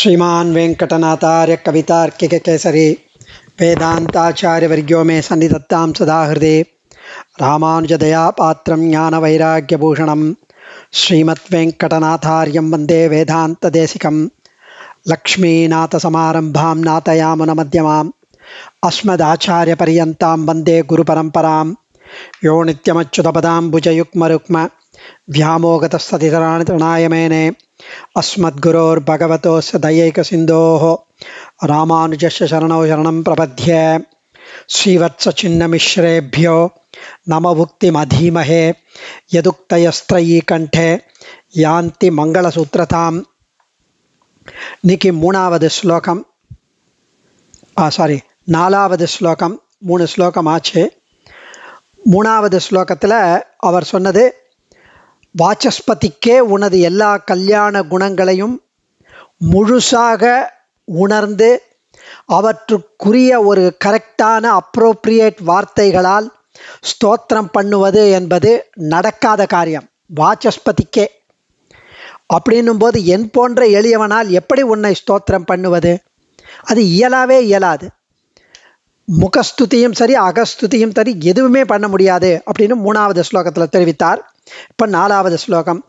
श्रीमान वेंकटनाथार्य कवितार्किक केसरी वेदांताचार्य वर्गो मे सन्निधत्तां सदा हृदय रामानुजदया पात्रं ज्ञानवैराग्यभूषणं श्रीमद्वेङ्कटनाथार्यं वन्दे वेदान्तदेशिकं लक्ष्मीनाथसमारम्भां नाथयामुनमध्यमाम् अस्मदाचार्यपर्यन्तां वंदे गुरुपरंपरा यो निमच्युतपदुजयुक्म व्यामोगतः सतितराणि तृणायमेने अस्मद्गुरोर्भगवतोऽस्य दैयैकसिन्धोः रामानुजस्य शरणौ शरणं प्रपद्ये श्रीवत्सचिन्नमिश्रेभ्यो नमभुक्तिमधीमहे यदुक्तयस्त्रयीकण्ठे यान्ति मङ्गलसूत्रतां निकि मूणावद् श्लोकं சாரி நாலாவது ஸ்லோகம் மூணு ஸ்லோகம் ஆச்சு மூணாவது ஸ்லோகத்தில் அவர் சொன்னது வாச்சஸ்பதிக்கே உனது எல்லா கல்யாண குணங்களையும் முழுசாக உணர்ந்து அவற்றுக்குரிய ஒரு கரெக்டான அப்ரோப்ரியேட் வார்த்தைகளால் ஸ்தோத்திரம் பண்ணுவது என்பது நடக்காத காரியம் வாச்சஸ்பதிக்கே அப்படின்னும் போது என் போன்ற எளியவனால் எப்படி உன்னை ஸ்தோத்திரம் பண்ணுவது அது இயலாவே இயலாது முகஸ்துதியும் சரி அகஸ்துதியும் சரி எதுவுமே பண்ண முடியாது அப்படின்னு மூணாவது ஸ்லோகத்தில் தெரிவித்தார் இப்போ நாலாவது ஸ்லோகம்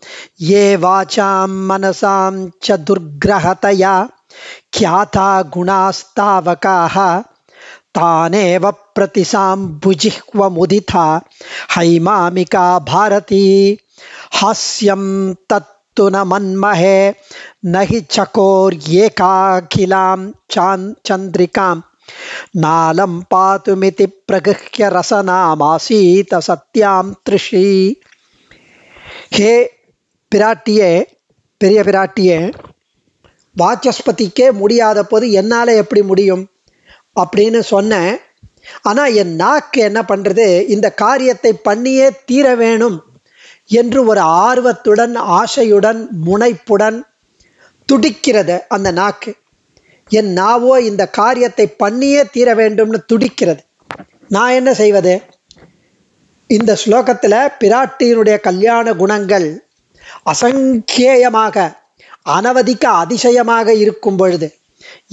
ஏ வாச்சாம் மனசாம் ख्याता துர்கிரகதையா கியாதா குணாஸ்தாவகாக हईमा हैमामिका भारती हास्यं तत्तु न मन्महे न हि चकोर्येकाखिलां चान् चन्द्रिकां नालं पातुमिति प्रगृह्य रसनामासीत सत्यां तृषी ஹே பிராட்டியே பெரிய பிராட்டியே வாச்சஸ்பதிக்கே முடியாத போது என்னால் எப்படி முடியும் அப்படின்னு சொன்னேன் ஆனால் என் நாக்கு என்ன பண்ணுறது இந்த காரியத்தை பண்ணியே தீர வேணும் என்று ஒரு ஆர்வத்துடன் ஆசையுடன் முனைப்புடன் துடிக்கிறது அந்த நாக்கு என் நாவோ இந்த காரியத்தை பண்ணியே தீர வேண்டும்னு துடிக்கிறது நான் என்ன செய்வது இந்த ஸ்லோகத்தில் பிராட்டியினுடைய கல்யாண குணங்கள் அசங்கேயமாக அனவதிக்க அதிசயமாக இருக்கும் பொழுது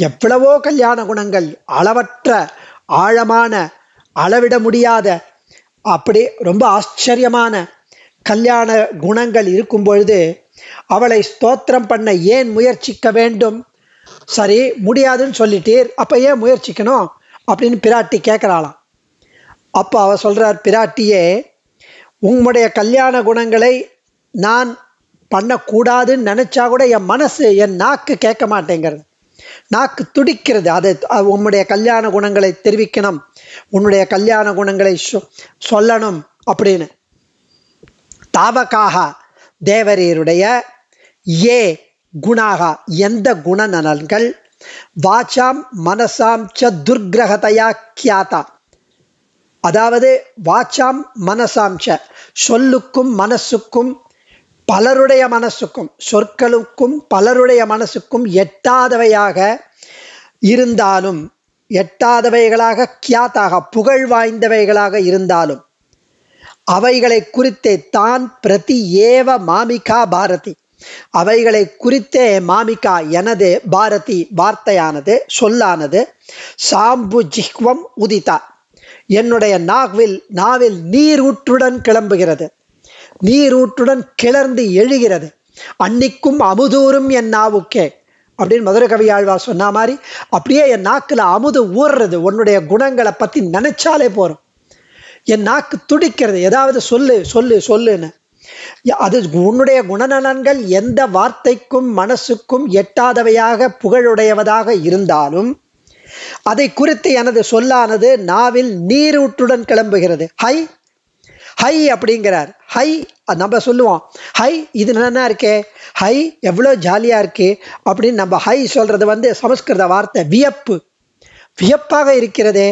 எவ்வளவோ கல்யாண குணங்கள் அளவற்ற ஆழமான அளவிட முடியாத அப்படி ரொம்ப ஆச்சரியமான கல்யாண குணங்கள் இருக்கும் பொழுது அவளை ஸ்தோத்திரம் பண்ண ஏன் முயற்சிக்க வேண்டும் சரி முடியாதுன்னு சொல்லிட்டீர் அப்போ ஏன் முயற்சிக்கணும் அப்படின்னு பிராட்டி கேட்குறாளாம் அப்போ அவர் சொல்கிறார் பிராட்டியே உங்களுடைய கல்யாண குணங்களை நான் பண்ணக்கூடாதுன்னு நினச்சா கூட என் மனசு என் நாக்கு கேட்க மாட்டேங்கிறது நாக்கு துடிக்கிறது அதை உன்னுடைய கல்யாண குணங்களை தெரிவிக்கணும் உன்னுடைய கல்யாண குணங்களை சொல்லணும் அப்படின்னு தாவக்காக தேவரீருடைய ஏ குணாகா எந்த குண நலன்கள் வாச்சாம் மனசாம் ச துர்கிரகதையா கியாத்தா அதாவது வாச்சாம் மனசாம்ச சொல்லுக்கும் மனசுக்கும் பலருடைய மனசுக்கும் சொற்களுக்கும் பலருடைய மனசுக்கும் எட்டாதவையாக இருந்தாலும் எட்டாதவைகளாக கியாத்தாக புகழ் வாய்ந்தவைகளாக இருந்தாலும் அவைகளை குறித்தே தான் பிரதி ஏவ மாமிகா பாரதி அவைகளை குறித்தே மாமிகா எனது பாரதி வார்த்தையானது சொல்லானது சாம்பு ஜிஹ்வம் உதித்தா என்னுடைய நாவில் நாவில் நீரூற்றுடன் கிளம்புகிறது நீரூற்றுடன் கிளர்ந்து எழுகிறது அன்னிக்கும் அமுதூறும் என் நாவுக்கே அப்படின்னு மதுரை கவியாழ்வார் சொன்ன மாதிரி அப்படியே என் நாக்கில் அமுது ஊறுறது உன்னுடைய குணங்களை பற்றி நினச்சாலே போகிறோம் என் நாக்கு துடிக்கிறது ஏதாவது சொல்லு சொல்லு சொல்லுன்னு அது உன்னுடைய குணநலன்கள் எந்த வார்த்தைக்கும் மனசுக்கும் எட்டாதவையாக புகழுடையவதாக இருந்தாலும் அதை குறித்து எனது சொல்லானது நாவில் நீரூற்றுடன் கிளம்புகிறது ஹை ஹை அப்படிங்கிறார் ஹை நம்ம சொல்லுவோம் ஹை இது என்ன இருக்கே ஹை எவ்வளோ ஜாலியாக இருக்கு அப்படின்னு நம்ம ஹை சொல்கிறது வந்து சமஸ்கிருத வார்த்தை வியப்பு வியப்பாக இருக்கிறதே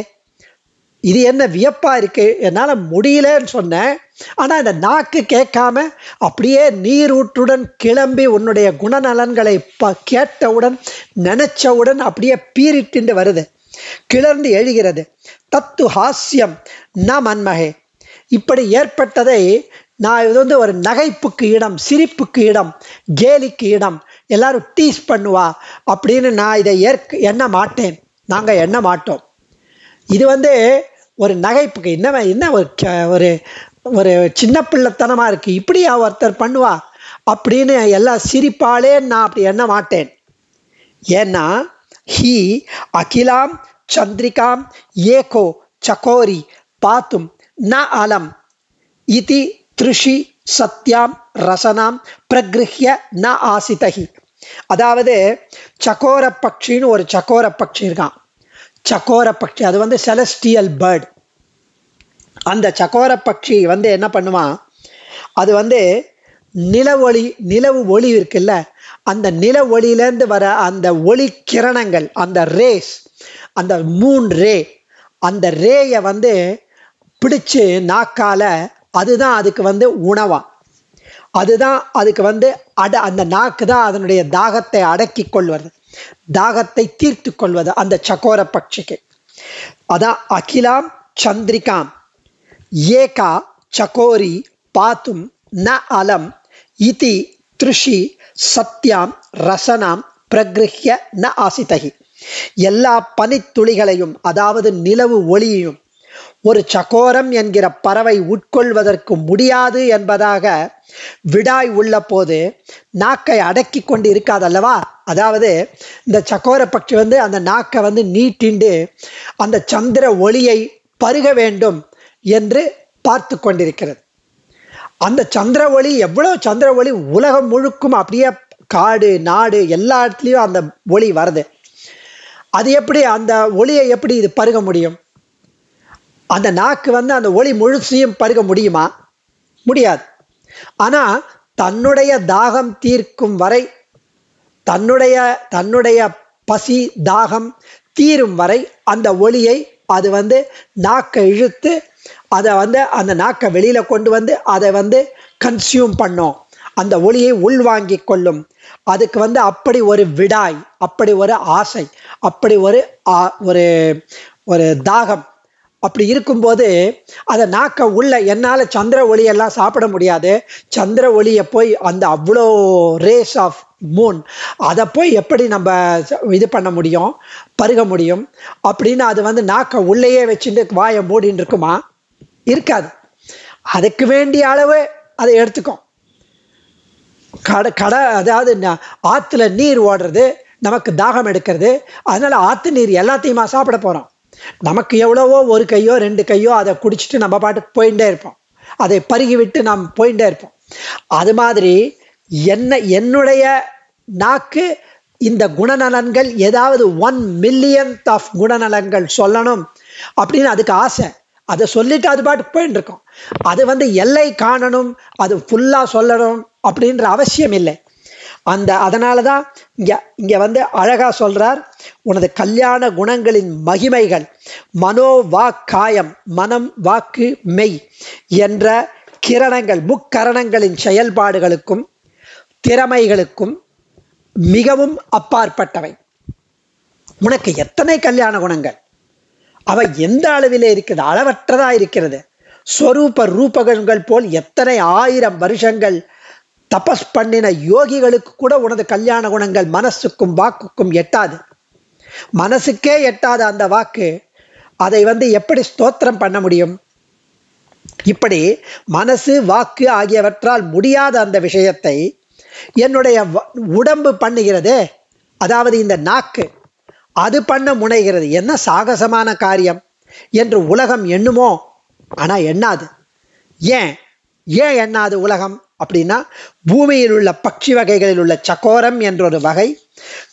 இது என்ன வியப்பாக இருக்குது என்னால் முடியலன்னு சொன்னேன் ஆனால் இந்த நாக்கு கேட்காம அப்படியே நீரூற்றுடன் கிளம்பி உன்னுடைய குணநலன்களை ப கேட்டவுடன் நினச்சவுடன் அப்படியே பீரிட்டு வருது கிளர்ந்து எழுகிறது தத்து ஹாஸ்யம் ந மன்மகே இப்படி ஏற்பட்டதை நான் இது வந்து ஒரு நகைப்புக்கு இடம் சிரிப்புக்கு இடம் கேலிக்கு இடம் எல்லாரும் டீஸ் பண்ணுவா அப்படின்னு நான் இதை ஏற்க எண்ண மாட்டேன் நாங்கள் எண்ண மாட்டோம் இது வந்து ஒரு நகைப்புக்கு என்ன என்ன ஒரு ஒரு ஒரு சின்ன பிள்ளைத்தனமாக இருக்குது இப்படியா ஒருத்தர் பண்ணுவா அப்படின்னு எல்லாம் சிரிப்பாளே நான் அப்படி எண்ண மாட்டேன் ஏன்னா ஹீ அகிலாம் சந்திரிகாம் ஏகோ சகோரி பாத்தும் ந அலம் இதி த்ரிஷி சத்யாம் ரசனாம் பிரகிருஹிய ந ஆசிதகி அதாவது சகோர பட்சின்னு ஒரு சகோர பட்சி இருக்கான் சக்கோர பட்சி அது வந்து செலஸ்டியல் பேர்ட் அந்த சக்கோர பட்சி வந்து என்ன பண்ணுவான் அது வந்து நில ஒளி நிலவு ஒளி இருக்குல்ல அந்த நில ஒளியிலேருந்து வர அந்த ஒளி கிரணங்கள் அந்த ரேஸ் அந்த மூன் ரே அந்த ரேயை வந்து பிடிச்சு நாக்கால் அதுதான் அதுக்கு வந்து உணவாக அதுதான் அதுக்கு வந்து அட அந்த நாக்கு தான் அதனுடைய தாகத்தை அடக்கி கொள்வது தாகத்தை தீர்த்து கொள்வது அந்த சகோர பட்சிக்கு அதான் அகிலாம் சந்திரிகாம் ஏகா சகோரி பாத்தும் ந அலம் இதி திருஷி சத்தியாம் ரசனாம் பிரகிருஹிய ந ஆசிதகி எல்லா பனித்துளிகளையும் அதாவது நிலவு ஒளியையும் ஒரு சகோரம் என்கிற பறவை உட்கொள்வதற்கு முடியாது என்பதாக விடாய் உள்ள போது நாக்கை அடக்கி கொண்டு இருக்காதல்லவா அதாவது இந்த சகோர பட்சி வந்து அந்த நாக்கை வந்து நீட்டிண்டு அந்த சந்திர ஒளியை பருக வேண்டும் என்று பார்த்து கொண்டிருக்கிறது அந்த சந்திர ஒளி எவ்வளோ சந்திர ஒளி உலகம் முழுக்கும் அப்படியே காடு நாடு எல்லா இடத்துலையும் அந்த ஒளி வருது அது எப்படி அந்த ஒளியை எப்படி இது பருக முடியும் அந்த நாக்கு வந்து அந்த ஒளி முழுசையும் பருக முடியுமா முடியாது ஆனால் தன்னுடைய தாகம் தீர்க்கும் வரை தன்னுடைய தன்னுடைய பசி தாகம் தீரும் வரை அந்த ஒளியை அது வந்து நாக்கை இழுத்து அதை வந்து அந்த நாக்கை வெளியில் கொண்டு வந்து அதை வந்து கன்சியூம் பண்ணும் அந்த ஒளியை உள்வாங்கி கொள்ளும் அதுக்கு வந்து அப்படி ஒரு விடாய் அப்படி ஒரு ஆசை அப்படி ஒரு ஒரு ஒரு தாகம் அப்படி இருக்கும்போது அதை நாக்க உள்ள என்னால் சந்திர ஒளியெல்லாம் சாப்பிட முடியாது சந்திர ஒளியை போய் அந்த அவ்வளோ ரேஸ் ஆஃப் மூன் அதை போய் எப்படி நம்ம இது பண்ண முடியும் பருக முடியும் அப்படின்னு அது வந்து நாக்க உள்ளேயே வச்சுட்டு வாயை மூடின்னு இருக்குமா இருக்காது அதுக்கு வேண்டிய அளவு அதை எடுத்துக்கும் கடை கடை அதாவது ஆற்றுல நீர் ஓடுறது நமக்கு தாகம் எடுக்கிறது அதனால் ஆற்று நீர் எல்லாத்தையுமா சாப்பிட போகிறோம் நமக்கு எவ்வளவோ ஒரு கையோ ரெண்டு கையோ அதை குடிச்சிட்டு நம்ம பாட்டுக்கு போயிட்டே இருப்போம் அதை பருகி விட்டு நாம் போயிட்டே இருப்போம் அது மாதிரி என்ன என்னுடைய நாக்கு இந்த குணநலன்கள் ஏதாவது ஒன் மில்லியன் ஆஃப் குணநலன்கள் சொல்லணும் அப்படின்னு அதுக்கு ஆசை அதை சொல்லிட்டு அது பாட்டு போயிட்டு இருக்கோம் அது வந்து எல்லை காணணும் அது ஃபுல்லாக சொல்லணும் அப்படின்ற அவசியம் இல்லை அந்த அதனால தான் இங்கே இங்கே வந்து அழகாக சொல்கிறார் உனது கல்யாண குணங்களின் மகிமைகள் மனோ வாக்காயம் மனம் வாக்கு மெய் என்ற கிரணங்கள் முக்கரணங்களின் செயல்பாடுகளுக்கும் திறமைகளுக்கும் மிகவும் அப்பாற்பட்டவை உனக்கு எத்தனை கல்யாண குணங்கள் அவை எந்த அளவிலே இருக்குது அளவற்றதாக இருக்கிறது ஸ்வரூப ரூபகங்கள் போல் எத்தனை ஆயிரம் வருஷங்கள் தபஸ் பண்ணின யோகிகளுக்கு கூட உனது கல்யாண குணங்கள் மனசுக்கும் வாக்குக்கும் எட்டாது மனசுக்கே எட்டாத அந்த வாக்கு அதை வந்து எப்படி ஸ்தோத்திரம் பண்ண முடியும் இப்படி மனசு வாக்கு ஆகியவற்றால் முடியாத அந்த விஷயத்தை என்னுடைய உடம்பு பண்ணுகிறதே அதாவது இந்த நாக்கு அது பண்ண முனைகிறது என்ன சாகசமான காரியம் என்று உலகம் எண்ணுமோ ஆனால் எண்ணாது ஏன் ஏன் எண்ணாது உலகம் அப்படின்னா பூமியில் உள்ள பட்சி வகைகளில் உள்ள சகோரம் என்றொரு வகை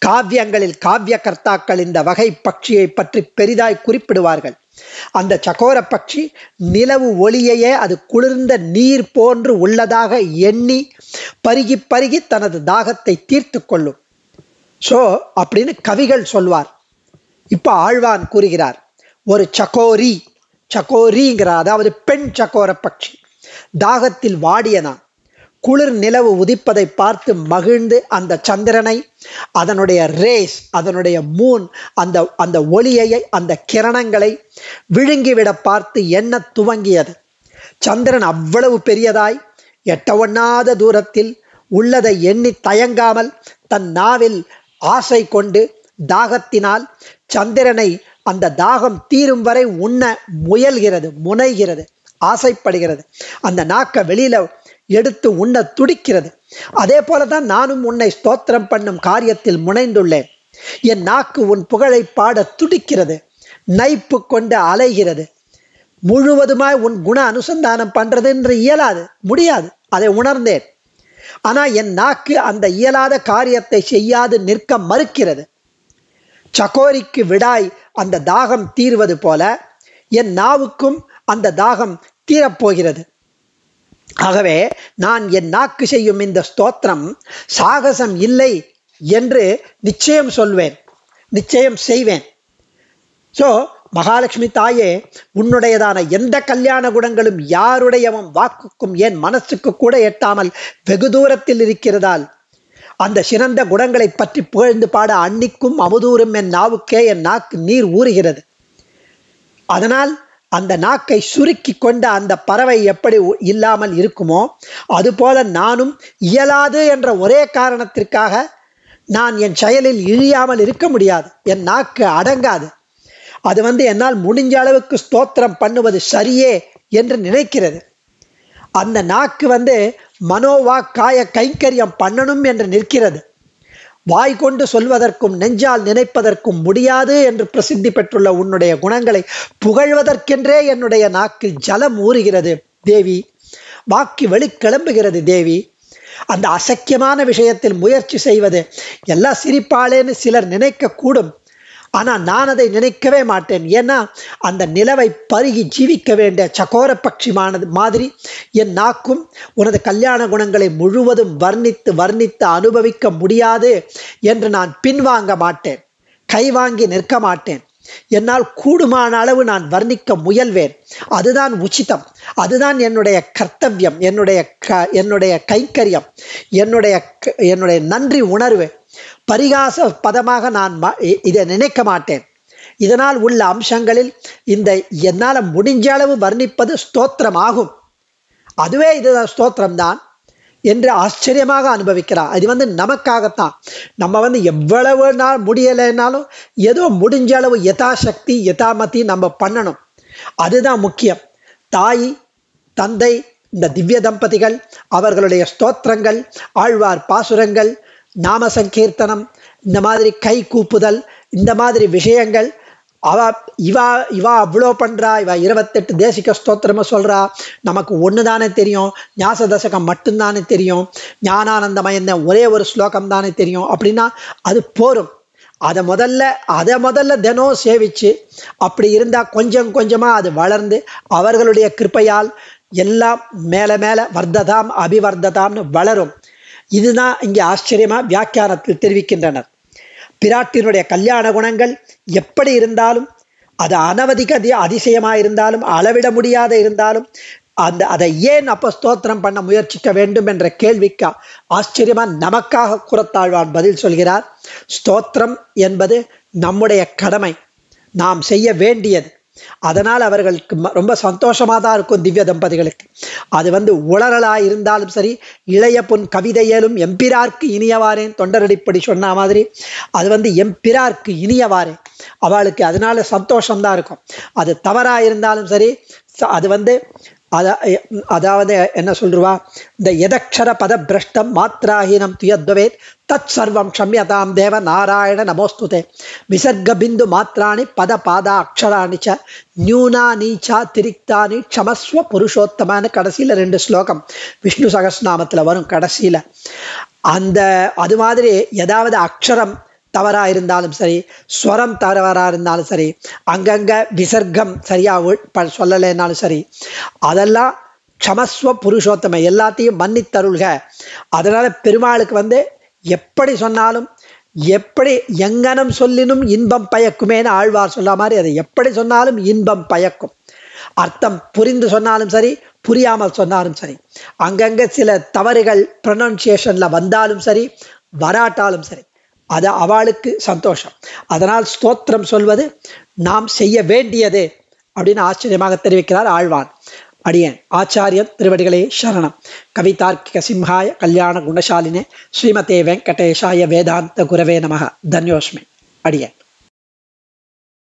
காவியங்களில் காவிய கர்த்தாக்கள் இந்த வகை பட்சியை பற்றி பெரிதாய் குறிப்பிடுவார்கள் அந்த சகோர பட்சி நிலவு ஒளியையே அது குளிர்ந்த நீர் போன்று உள்ளதாக எண்ணி பருகி பருகி தனது தாகத்தை தீர்த்து கொள்ளும் ஸோ அப்படின்னு கவிகள் சொல்வார் இப்போ ஆழ்வான் கூறுகிறார் ஒரு சகோரி சகோரிங்கிற அதாவது பெண் சகோர பட்சி தாகத்தில் வாடியதான் குளிர் நிலவு உதிப்பதை பார்த்து மகிழ்ந்து அந்த சந்திரனை அதனுடைய ரேஸ் அதனுடைய மூன் அந்த அந்த ஒளியையை அந்த கிரணங்களை விழுங்கிவிட பார்த்து எண்ண துவங்கியது சந்திரன் அவ்வளவு பெரியதாய் எட்டவண்ணாத தூரத்தில் உள்ளதை எண்ணி தயங்காமல் தன் நாவில் ஆசை கொண்டு தாகத்தினால் சந்திரனை அந்த தாகம் தீரும் வரை உண்ண முயல்கிறது முனைகிறது ஆசைப்படுகிறது அந்த நாக்கை வெளியில் எடுத்து உண்ண துடிக்கிறது அதே போலதான் நானும் உன்னை ஸ்தோத்திரம் பண்ணும் காரியத்தில் முனைந்துள்ளேன் என் நாக்கு உன் புகழை பாட துடிக்கிறது நைப்பு கொண்டு அலைகிறது முழுவதுமாய் உன் குண அனுசந்தானம் பண்றது என்று இயலாது முடியாது அதை உணர்ந்தேன் ஆனா என் நாக்கு அந்த இயலாத காரியத்தை செய்யாது நிற்க மறுக்கிறது சகோரிக்கு விடாய் அந்த தாகம் தீர்வது போல என் நாவுக்கும் அந்த தாகம் தீரப்போகிறது ஆகவே நான் என் நாக்கு செய்யும் இந்த ஸ்தோத்திரம் சாகசம் இல்லை என்று நிச்சயம் சொல்வேன் நிச்சயம் செய்வேன் ஸோ மகாலட்சுமி தாயே உன்னுடையதான எந்த கல்யாண குணங்களும் யாருடையவும் வாக்குக்கும் என் மனசுக்கு கூட எட்டாமல் வெகு தூரத்தில் இருக்கிறதால் அந்த சிறந்த குணங்களை பற்றி புகழ்ந்து பாட அன்னிக்கும் அமுதூரும் என் நாவுக்கே என் நாக்கு நீர் ஊறுகிறது அதனால் அந்த நாக்கை சுருக்கி கொண்ட அந்த பறவை எப்படி இல்லாமல் இருக்குமோ அதுபோல நானும் இயலாது என்ற ஒரே காரணத்திற்காக நான் என் செயலில் இழியாமல் இருக்க முடியாது என் நாக்கு அடங்காது அது வந்து என்னால் முடிஞ்ச அளவுக்கு ஸ்தோத்திரம் பண்ணுவது சரியே என்று நினைக்கிறது அந்த நாக்கு வந்து மனோவா காய கைங்கரியம் பண்ணணும் என்று நிற்கிறது வாய் கொண்டு சொல்வதற்கும் நெஞ்சால் நினைப்பதற்கும் முடியாது என்று பிரசித்தி பெற்றுள்ள உன்னுடைய குணங்களை புகழ்வதற்கென்றே என்னுடைய நாக்கில் ஜலம் ஊறுகிறது தேவி வாக்கு கிளம்புகிறது தேவி அந்த அசக்கியமான விஷயத்தில் முயற்சி செய்வது எல்லாம் சிரிப்பாளேன்னு சிலர் நினைக்கக்கூடும் ஆனால் நான் அதை நினைக்கவே மாட்டேன் ஏன்னா அந்த நிலவை பருகி ஜீவிக்க வேண்டிய சகோர பட்சிமானது மாதிரி என் நாக்கும் உனது கல்யாண குணங்களை முழுவதும் வர்ணித்து வர்ணித்து அனுபவிக்க முடியாது என்று நான் பின்வாங்க மாட்டேன் கைவாங்கி நிற்க மாட்டேன் என்னால் கூடுமான அளவு நான் வர்ணிக்க முயல்வேன் அதுதான் உச்சிதம் அதுதான் என்னுடைய கர்த்தவியம் என்னுடைய க என்னுடைய கைக்கரியம் என்னுடைய என்னுடைய நன்றி உணர்வு பரிகாச பதமாக நான் இதை நினைக்க மாட்டேன் இதனால் உள்ள அம்சங்களில் இந்த என்னால் முடிஞ்ச அளவு வர்ணிப்பது ஸ்தோத்திரம் ஆகும் அதுவே இது ஸ்தோத்திரம் தான் என்று ஆச்சரியமாக அனுபவிக்கிறான் அது வந்து நமக்காகத்தான் நம்ம வந்து எவ்வளவு நாள் முடியலைனாலும் ஏதோ முடிஞ்ச அளவு யதாசக்தி யதாமதி நம்ம பண்ணணும் அதுதான் முக்கியம் தாய் தந்தை இந்த திவ்ய தம்பதிகள் அவர்களுடைய ஸ்தோத்திரங்கள் ஆழ்வார் பாசுரங்கள் நாம சங்கீர்த்தனம் இந்த மாதிரி கை கூப்புதல் இந்த மாதிரி விஷயங்கள் அவ இவா இவா அவ்வளோ பண்ணுறா இவா இருபத்தெட்டு தேசிக ஸ்தோத்திரமாக சொல்கிறா நமக்கு ஒன்று தானே தெரியும் ஞாச தசகம் மட்டும்தானே தெரியும் ஞானானந்தமயந்த ஒரே ஒரு ஸ்லோகம் தானே தெரியும் அப்படின்னா அது போரும் அதை முதல்ல அதை முதல்ல தினம் சேவிச்சு அப்படி இருந்தால் கொஞ்சம் கொஞ்சமாக அது வளர்ந்து அவர்களுடைய கிருப்பையால் எல்லாம் மேலே மேலே வர்த்ததாம் அபிவர்த்ததாம்னு வளரும் இதுதான் இங்கே ஆச்சரியமாக வியாக்கியானத்தில் தெரிவிக்கின்றனர் பிராட்டினுடைய கல்யாண குணங்கள் எப்படி இருந்தாலும் அது அனவதிக அதி அதிசயமாக இருந்தாலும் அளவிட முடியாத இருந்தாலும் அந்த அதை ஏன் அப்போ ஸ்தோத்திரம் பண்ண முயற்சிக்க வேண்டும் என்ற கேள்விக்கா ஆச்சரியமாக நமக்காக குரத்தாழ்வான் பதில் சொல்கிறார் ஸ்தோத்திரம் என்பது நம்முடைய கடமை நாம் செய்ய வேண்டியது அதனால் அவர்களுக்கு ரொம்ப சந்தோஷமாக தான் இருக்கும் திவ்ய தம்பதிகளுக்கு அது வந்து உளறலாக இருந்தாலும் சரி இளைய பொன் கவிதையிலும் எம்பிரார்க்கு இனியவாரேன் தொண்டரடிப்படி சொன்ன மாதிரி அது வந்து எம்பிரார்க்கு இனியவாரே அவளுக்கு அதனால சந்தோஷம்தான் இருக்கும் அது தவறாக இருந்தாலும் சரி அது வந்து அதாவது என்ன சொல்லுவா இந்த எதக்ஷர பத பிரஷ்டம் மாத்ராஹீனம் துயத்வவேத் தத் சர்வம் க்ஷமியதாம் தேவ நாராயண நமோஸ்துதே விசர்கபிந்து மாத்ராணி பத பாத அக்ஷராணி ச நியூனா நீச்சா திரிக்தானி க்ஷமஸ்வ புருஷோத்தமான கடைசியில் ரெண்டு ஸ்லோகம் விஷ்ணு சகஸ்நாமத்தில் வரும் கடைசியில் அந்த அது மாதிரி ஏதாவது அக்ஷரம் தவறாக இருந்தாலும் சரி ஸ்வரம் தவறாக இருந்தாலும் சரி அங்கங்கே விசர்க்கம் சரியாக சொல்லலைன்னாலும் சரி அதெல்லாம் க்ஷமஸ்வ புருஷோத்தமை எல்லாத்தையும் மன்னித்தருள்க அதனால் பெருமாளுக்கு வந்து எப்படி சொன்னாலும் எப்படி எங்கனம் சொல்லினும் இன்பம் பயக்குமேனு ஆழ்வார் சொல்ல மாதிரி அதை எப்படி சொன்னாலும் இன்பம் பயக்கும் அர்த்தம் புரிந்து சொன்னாலும் சரி புரியாமல் சொன்னாலும் சரி அங்கங்கே சில தவறுகள் ப்ரொனன்சியேஷனில் வந்தாலும் சரி வராட்டாலும் சரி அது அவளுக்கு சந்தோஷம் அதனால் ஸ்தோத்திரம் சொல்வது நாம் செய்ய வேண்டியது அப்படின்னு ஆச்சரியமாக தெரிவிக்கிறார் ஆழ்வான் அடியன் ஆச்சாரியன் திருவடிகளே சரணம் கவிதார்க்கிக சிம்ஹாய கல்யாண குணசாலினே ஸ்ரீமதே வெங்கடேஷாய வேதாந்த குரவே நமக தன்யோஸ்மி அடியன்